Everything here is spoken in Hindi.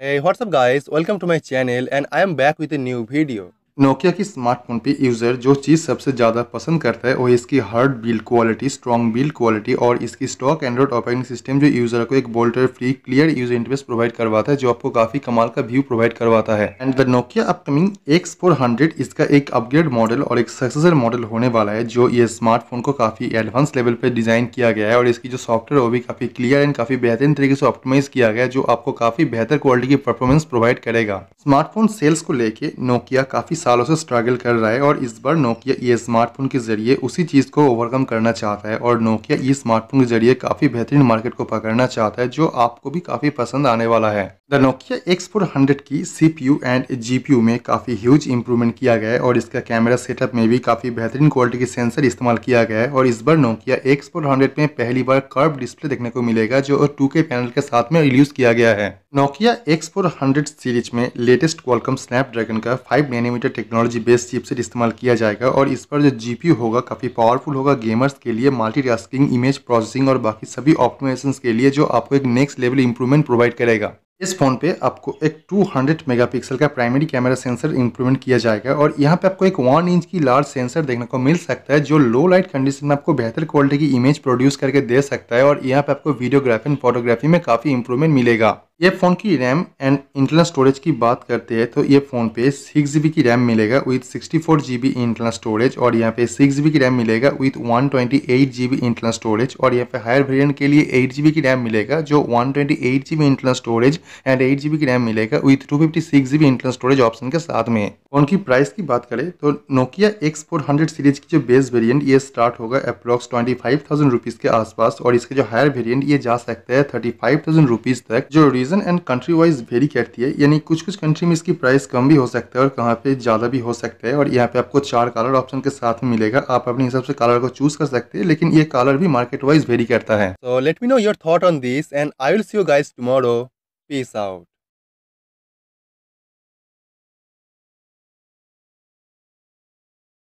Hey what's up guys welcome to my channel and I am back with a new video. Nokia की स्मार्टफोन पे यूज़र जो चीज़ सबसे ज़्यादा पसंद करता है वो इसकी hard build quality strong build quality और इसकी स्टॉक एंड्रॉइड ऑपरेटिंग सिस्टम जो यूज़र को एक bloatware free clear user interface provide करवाता है जो आपको काफ़ी कमाल का व्यू प्रोवाइड करवाता है and the Nokia upcoming X four hundred इसका एक अपग्रेड मॉडल और एक सक्सेसर मॉडल होने वाला है जो ये स्मार्टफोन को काफ़ी एडवांस लेवल पर डिज़ाइन किया गया है और इसकी जो सॉफ्टवेयर वो भी काफ़ी क्लियर एंड काफ़ी बेहतरीन तरीके से ऑप्टोमाइज किया गया है जो आपको काफ़ी बेहतर क्वालिटी की परफॉर्मेंस प्रोवाइड करेगा स्मार्टफोन सेल्स को लेकर नोकिया काफ़ी सालों से स्ट्रगल कर रहा है और इस बार नोकिया ये स्मार्टफोन के जरिए उसी चीज़ को ओवरकम करना चाहता है और नोकिया ई स्मार्टफोन के जरिए काफ़ी बेहतरीन मार्केट को पकड़ना चाहता है जो आपको भी काफ़ी पसंद आने वाला है the Nokia X four hundred की C P U and G P U में काफ़ी ह्यूज इंप्रूवमेंट किया गया है और इसका कैमरा सेटअप में भी काफ़ी बेहतरीन क्वालिटी के सेंसर इस्तेमाल किया गया है और इस बार नोकिया एक्स फोर हंड्रेड में पहली बार कर्व डिस्प्ले देखने को मिलेगा जो टू के पैनल के साथ में यूज किया गया है Nokia X four hundred series में लेटेस्ट क्वालकम स्नैपड्रैगन का five nanometer technology based chipset इस्तेमाल किया जाएगा और इस पर जो जी पी यू होगा काफ़ी पावरफुल होगा गेमर्स के लिए मल्टी टास्किंग इमेज प्रोसेसिंग और बाकी सभी ऑप्टिमाइजेशन के लिए जो आपको एक नेक्स्ट लेवल इंप्रूवमेंट प्रोवाइड करेगा इस फ़ोन पे आपको एक 200 मेगापिक्सल का प्राइमरी कैमरा सेंसर इंप्लीमेंट किया जाएगा और यहाँ पे आपको एक वन इंच की लार्ज सेंसर देखने को मिल सकता है जो लो लाइट कंडीशन में आपको बेहतर क्वालिटी की इमेज प्रोड्यूस करके दे सकता है और यहाँ पे आपको वीडियोग्राफी एंड फोटोग्राफी में काफ़ी इंप्रूवमेंट मिलेगा ये फ़ोन की रैम एंड इंटरनल स्टोरेज की बात करते हैं तो ये फ़ोन पे सिक्स जी की रैम मिलेगा with sixty four G B internal storage और यहाँ पे सिक्स जी की रैम मिलेगा with one twenty eight G B internal storage और यहाँ पे हायर वेरियंट के लिए एट जी की रैम मिलेगा जो one twenty eight G B internal storage and eight G की रैम मिलेगा with two fifty six G B internal storage option के साथ में फ़ोन की प्राइस की बात करें तो Nokia X four hundred series की जो बेस वेरियंट ये स्टार्ट होगा approx twenty five thousand rupees के आसपास और इसके जो हायर वेरियंट ये जा सकता है थर्टी फाइव थाउजेंड रुपीज़ तक जो region and country wise vary करती है यानी कुछ कुछ कंट्री में इसकी प्राइस कम भी हो सकता है और कहाँ पे ज़्यादा भी हो सकता है और यहाँ पे आपको चार कलर ऑप्शन के साथ में मिलेगा आप अपने हिसाब से कलर को चूज कर सकते हैं लेकिन ये कलर भी मार्केट वाइज वेरी करता है so let me know your thought on this and I will see you guys tomorrow peace out